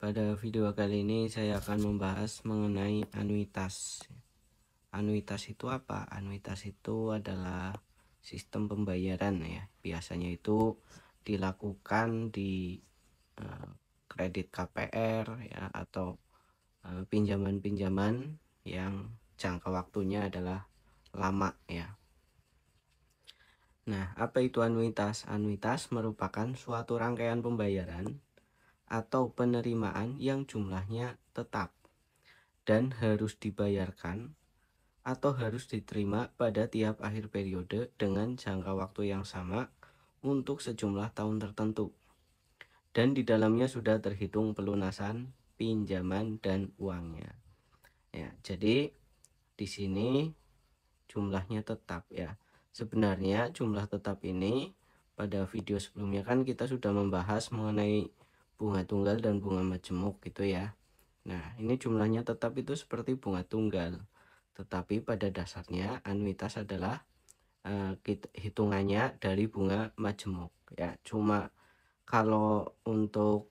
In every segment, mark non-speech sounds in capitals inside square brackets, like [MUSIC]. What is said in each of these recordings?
Pada video kali ini saya akan membahas mengenai anuitas. Anuitas itu apa? Anuitas itu adalah sistem pembayaran ya. Biasanya itu dilakukan di eh, kredit KPR ya atau eh, pinjaman-pinjaman yang jangka waktunya adalah lama ya. Nah, apa itu anuitas? Anuitas merupakan suatu rangkaian pembayaran atau penerimaan yang jumlahnya tetap dan harus dibayarkan atau harus diterima pada tiap akhir periode dengan jangka waktu yang sama untuk sejumlah tahun tertentu. Dan di dalamnya sudah terhitung pelunasan, pinjaman, dan uangnya. Ya, jadi di sini jumlahnya tetap ya. Sebenarnya jumlah tetap ini pada video sebelumnya kan kita sudah membahas mengenai bunga tunggal dan bunga majemuk gitu ya nah ini jumlahnya tetap itu seperti bunga tunggal tetapi pada dasarnya anuitas adalah uh, hitungannya dari bunga majemuk ya cuma kalau untuk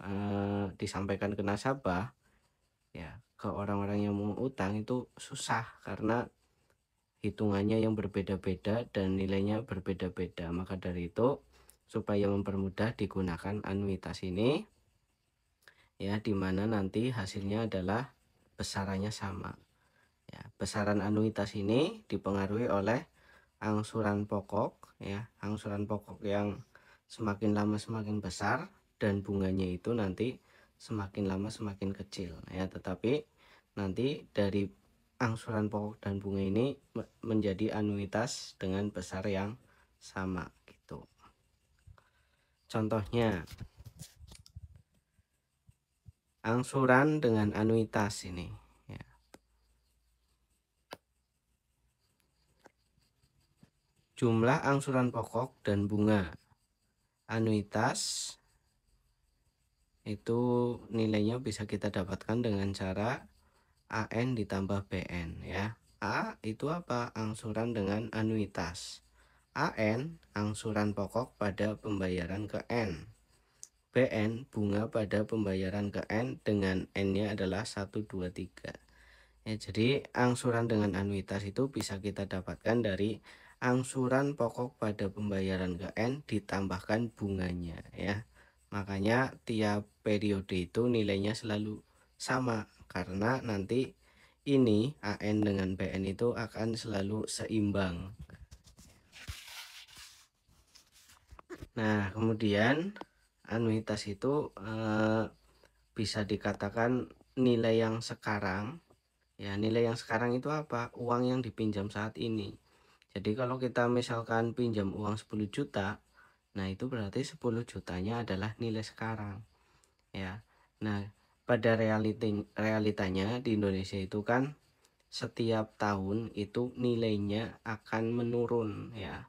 uh, disampaikan ke nasabah ya ke orang-orang yang mau utang itu susah karena hitungannya yang berbeda-beda dan nilainya berbeda-beda maka dari itu supaya mempermudah digunakan anuitas ini ya dimana nanti hasilnya adalah besarannya sama ya, besaran anuitas ini dipengaruhi oleh angsuran pokok ya angsuran pokok yang semakin lama semakin besar dan bunganya itu nanti semakin lama semakin kecil ya tetapi nanti dari angsuran pokok dan bunga ini menjadi anuitas dengan besar yang sama Contohnya angsuran dengan anuitas ini. Ya. Jumlah angsuran pokok dan bunga. Anuitas itu nilainya bisa kita dapatkan dengan cara AN ditambah BN ya. A itu apa? Angsuran dengan anuitas. AN angsuran pokok pada pembayaran ke N. BN bunga pada pembayaran ke N dengan N-nya adalah 1 2 3. Ya, jadi angsuran dengan anuitas itu bisa kita dapatkan dari angsuran pokok pada pembayaran ke N ditambahkan bunganya ya. Makanya tiap periode itu nilainya selalu sama karena nanti ini AN dengan BN itu akan selalu seimbang. Nah, kemudian anuitas itu eh, bisa dikatakan nilai yang sekarang. Ya, nilai yang sekarang itu apa? Uang yang dipinjam saat ini. Jadi kalau kita misalkan pinjam uang 10 juta, nah itu berarti 10 jutanya adalah nilai sekarang. Ya. Nah, pada realiti realitanya di Indonesia itu kan setiap tahun itu nilainya akan menurun ya.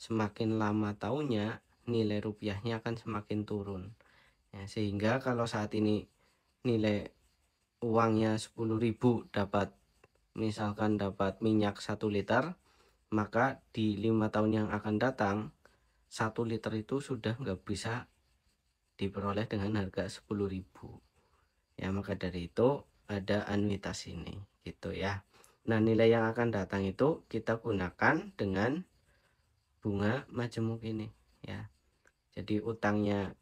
Semakin lama tahunnya nilai rupiahnya akan semakin turun ya, sehingga kalau saat ini nilai uangnya 10.000 dapat misalkan dapat minyak 1 liter maka di lima tahun yang akan datang satu liter itu sudah nggak bisa diperoleh dengan harga 10.000 ya maka dari itu ada anuitas ini gitu ya nah nilai yang akan datang itu kita gunakan dengan bunga majemuk ini ya jadi utangnya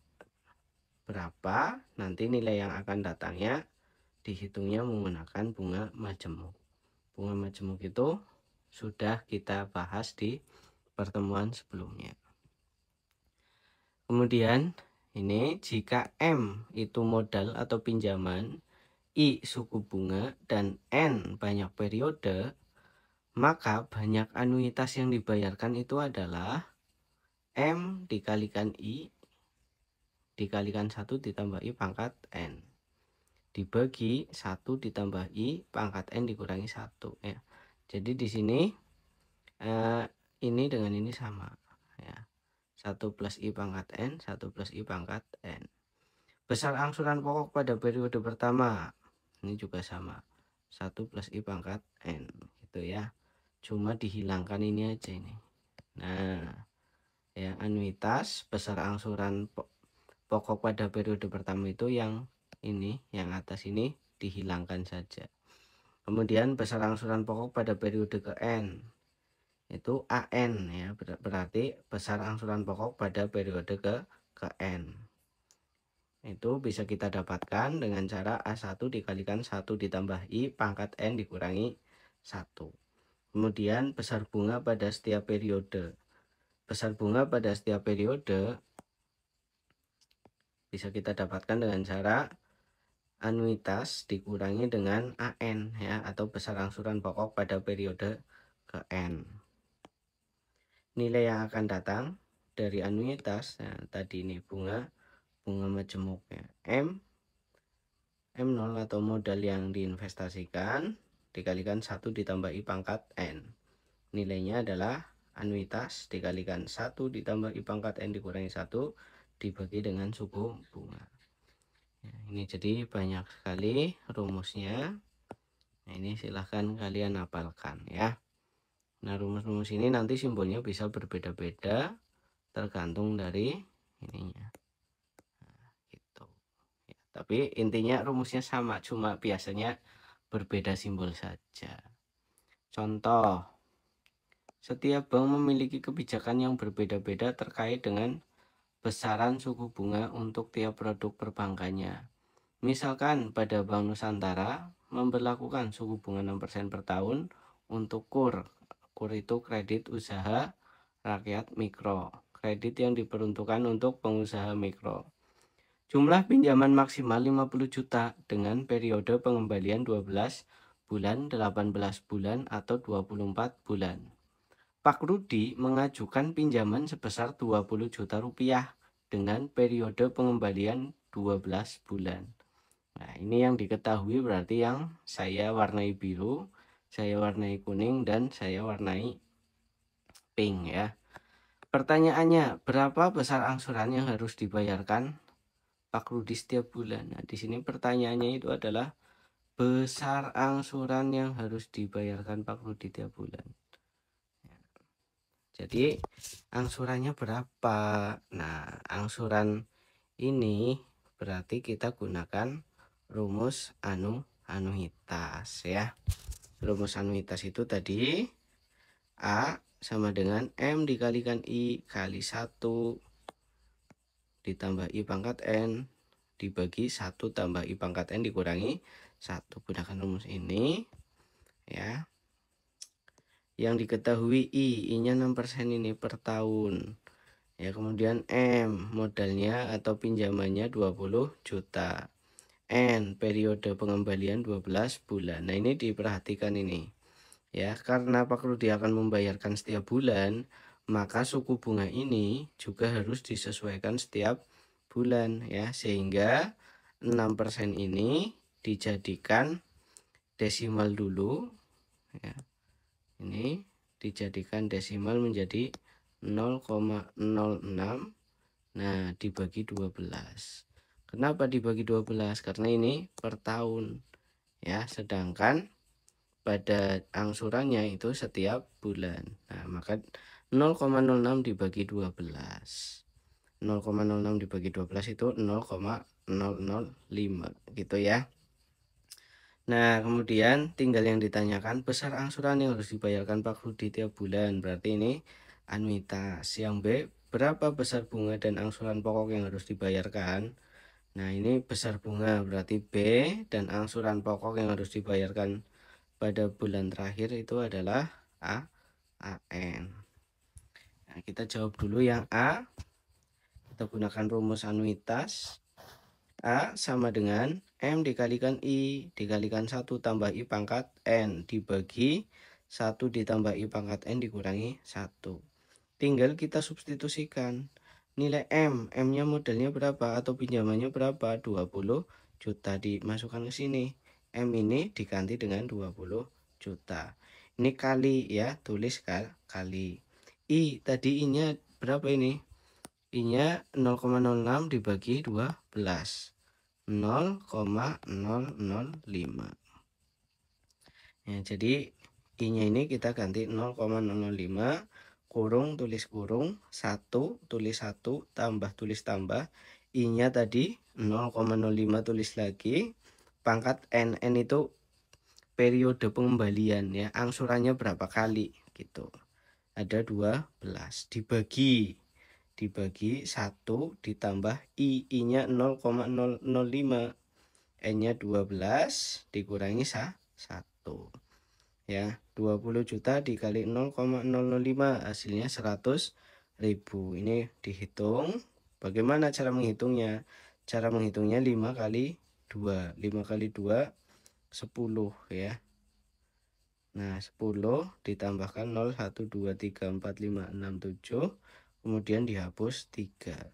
berapa, nanti nilai yang akan datangnya dihitungnya menggunakan bunga majemuk. Bunga majemuk itu sudah kita bahas di pertemuan sebelumnya. Kemudian ini jika M itu modal atau pinjaman, I suku bunga, dan N banyak periode, maka banyak anuitas yang dibayarkan itu adalah M dikalikan I dikalikan 1 ditambah I pangkat N dibagi 1 ditambah I pangkat N dikurangi 1 ya. Jadi di sini eh, ini dengan ini sama ya. 1 plus I pangkat N 1 plus I pangkat N Besar angsuran pokok pada periode pertama ini juga sama 1 plus I pangkat N gitu ya cuma dihilangkan ini aja ini nah ya anuitas besar angsuran pokok pada periode pertama itu yang ini yang atas ini dihilangkan saja kemudian besar angsuran pokok pada periode ke N itu AN ya berarti besar angsuran pokok pada periode ke ke N itu bisa kita dapatkan dengan cara A1 dikalikan satu ditambah I pangkat N dikurangi satu kemudian besar bunga pada setiap periode besar bunga pada setiap periode bisa kita dapatkan dengan cara anuitas dikurangi dengan AN ya atau besar angsuran pokok pada periode ke N. Nilai yang akan datang dari anuitas ya, tadi ini bunga bunga majemuk ya. M M0 atau modal yang diinvestasikan dikalikan satu ditambah I pangkat N. Nilainya adalah anuitas dikalikan satu ditambah i pangkat n dikurangi satu dibagi dengan suku bunga ya, ini jadi banyak sekali rumusnya nah, ini silahkan kalian hafalkan ya nah rumus-rumus ini nanti simbolnya bisa berbeda-beda tergantung dari ininya nah, gitu ya, tapi intinya rumusnya sama cuma biasanya berbeda simbol saja contoh setiap bank memiliki kebijakan yang berbeda-beda terkait dengan besaran suku bunga untuk tiap produk perbankannya. Misalkan pada Bank Nusantara memperlakukan suku bunga 6% per tahun untuk KUR. KUR itu kredit usaha rakyat mikro, kredit yang diperuntukkan untuk pengusaha mikro. Jumlah pinjaman maksimal 50 juta dengan periode pengembalian 12 bulan, 18 bulan, atau 24 bulan. Pak Rudi mengajukan pinjaman sebesar 20 juta rupiah dengan periode pengembalian 12 bulan. Nah, ini yang diketahui berarti yang saya warnai biru, saya warnai kuning, dan saya warnai pink ya. Pertanyaannya, berapa besar angsuran yang harus dibayarkan Pak Rudi setiap bulan? Nah, di sini pertanyaannya itu adalah besar angsuran yang harus dibayarkan Pak Rudi setiap bulan jadi angsurannya berapa nah angsuran ini berarti kita gunakan rumus anu anuitas ya rumus anuitas itu tadi A sama dengan M dikalikan I kali 1 ditambah I pangkat N dibagi 1 tambah I pangkat N dikurangi 1 gunakan rumus ini ya yang diketahui I, I-nya 6% ini per tahun. Ya, kemudian M, modalnya atau pinjamannya 20 juta. N, periode pengembalian 12 bulan. Nah, ini diperhatikan ini. Ya, karena Pak Rudi akan membayarkan setiap bulan, maka suku bunga ini juga harus disesuaikan setiap bulan ya, sehingga 6% ini dijadikan desimal dulu ya ini dijadikan desimal menjadi 0,06 nah dibagi 12 kenapa dibagi 12 karena ini per tahun ya sedangkan pada angsurannya itu setiap bulan nah maka 0,06 dibagi 12 0,06 dibagi 12 itu 0,005 gitu ya Nah, kemudian tinggal yang ditanyakan besar angsuran yang harus dibayarkan Pak Rudi tiap bulan. Berarti ini anuitas. Yang B, berapa besar bunga dan angsuran pokok yang harus dibayarkan? Nah, ini besar bunga berarti B dan angsuran pokok yang harus dibayarkan pada bulan terakhir itu adalah A, AN. Nah, kita jawab dulu yang A. Kita gunakan rumus anuitas. A sama dengan M dikalikan I dikalikan 1 tambah I pangkat N dibagi 1 ditambah I pangkat N dikurangi 1. Tinggal kita substitusikan. Nilai M, M-nya modelnya berapa atau pinjamannya berapa? 20 juta dimasukkan ke sini. M ini diganti dengan 20 juta. Ini kali ya, tulis kali. I tadi ini berapa ini? I-nya 0,06 dibagi 12. 0,005. Ya, jadi I-nya ini kita ganti 0,005 kurung tulis kurung 1 tulis 1 tambah tulis tambah I-nya tadi 0,05 tulis lagi pangkat NN itu periode pengembalian ya angsurannya berapa kali gitu ada 12 dibagi dibagi 1 ditambah I. I-nya 0,005. N-nya 12 dikurangi 1. Ya, 20 juta dikali 0,005 hasilnya 100 ribu. Ini dihitung. Bagaimana cara menghitungnya? Cara menghitungnya 5 kali 2. 5 kali 2 10 ya. Nah, 10 ditambahkan 0 1 2 3 4 5 6 7 kemudian dihapus 3 1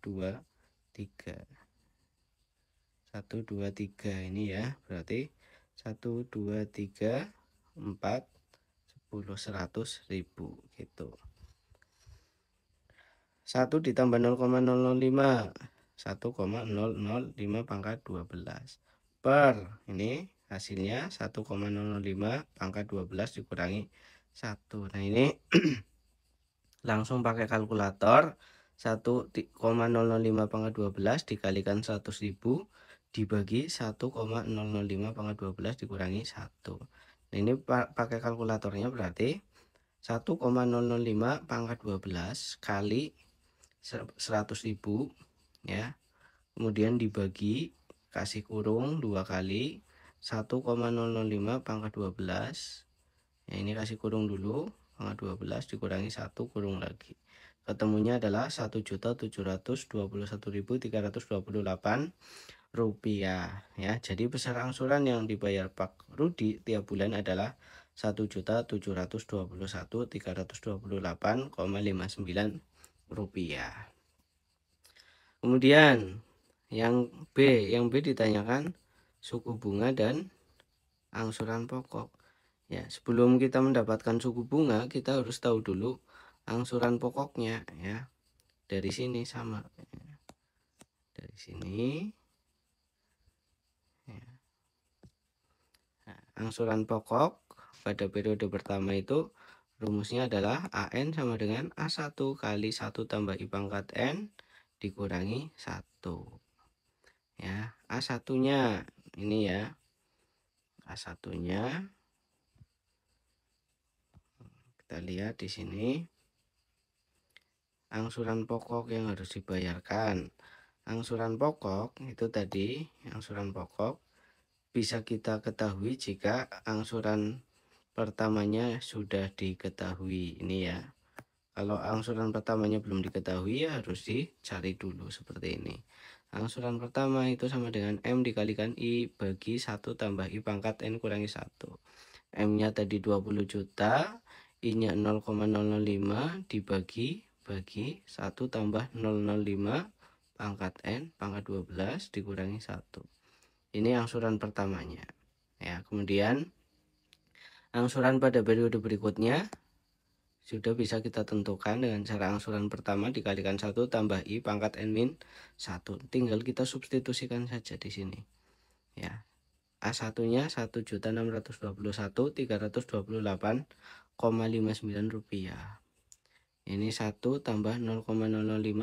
2 3 1 2 3 ini ya berarti 1 2 3 4 10 100 ribu gitu 1 ditambah 0,005 1,005 pangkat 12 per ini hasilnya 1,005 pangkat 12 dikurangi 1 nah ini [CLEARS THROAT] langsung pakai kalkulator 1,005 pangkat 12 dikalikan 100.000 dibagi 1,005 pangkat 12 dikurangi 1 nah ini pakai kalkulatornya berarti 1,005 pangkat 12 kali 100.000 ya kemudian dibagi kasih kurung dua kali 1,005 pangkat 12 ya nah, ini kasih kurung dulu setengah 12 dikurangi 1 kurung lagi. Ketemunya adalah 1.721.328 rupiah ya. Jadi besar angsuran yang dibayar Pak Rudi tiap bulan adalah 1.721.328,59 rupiah. Kemudian yang B, yang B ditanyakan suku bunga dan angsuran pokok. Ya, sebelum kita mendapatkan suku bunga, kita harus tahu dulu angsuran pokoknya ya. Dari sini sama. Ya. Dari sini. Ya. Nah, angsuran pokok pada periode pertama itu rumusnya adalah AN sama dengan A1 kali 1 tambah I pangkat N dikurangi 1. Ya, A1-nya ini ya. A1-nya kita lihat di sini. Hmm. Angsuran pokok yang harus dibayarkan. Angsuran pokok itu tadi, angsuran pokok bisa kita ketahui jika angsuran pertamanya sudah diketahui. Ini ya. Kalau angsuran pertamanya belum diketahui ya harus dicari dulu seperti ini. Angsuran pertama itu sama dengan M dikalikan I bagi 1 tambah I pangkat N kurangi 1. M-nya tadi 20 juta, I-nya 0,005 dibagi bagi 1 tambah 005 pangkat N pangkat 12 dikurangi 1. Ini angsuran pertamanya. Ya, kemudian angsuran pada periode berikutnya sudah bisa kita tentukan dengan cara angsuran pertama dikalikan 1 tambah I pangkat N min 1. Tinggal kita substitusikan saja di sini. Ya, A1 nya 1.621.328 1,59 rupiah ini 1 tambah 0,005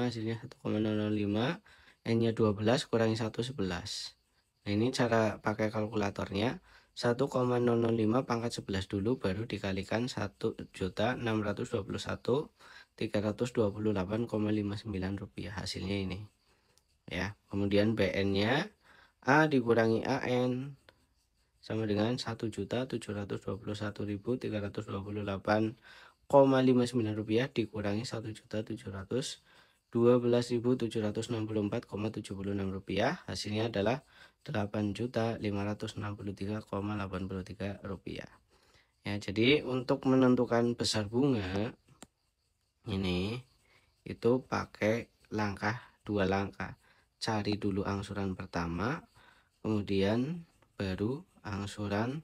hasilnya 1,005 n nya 12 kurangi 1 11 nah ini cara pakai kalkulatornya 1,005 pangkat 11 dulu baru dikalikan 1.621.328,59 328,59 rupiah hasilnya ini ya kemudian BN nya A dikurangi AN sama dengan 1.721.328,59 rupiah dikurangi 1.712.764,76 rupiah hasilnya adalah 8.563,83 rupiah ya jadi untuk menentukan besar bunga ini itu pakai langkah dua langkah cari dulu angsuran pertama kemudian baru angsuran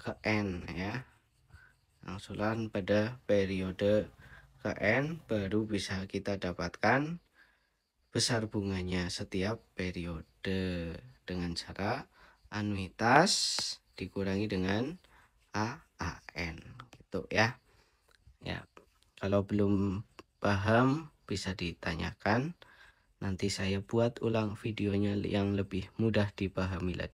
ke N ya angsuran pada periode ke N baru bisa kita dapatkan besar bunganya setiap periode dengan cara anuitas dikurangi dengan AAN gitu ya ya kalau belum paham bisa ditanyakan nanti saya buat ulang videonya yang lebih mudah dipahami lagi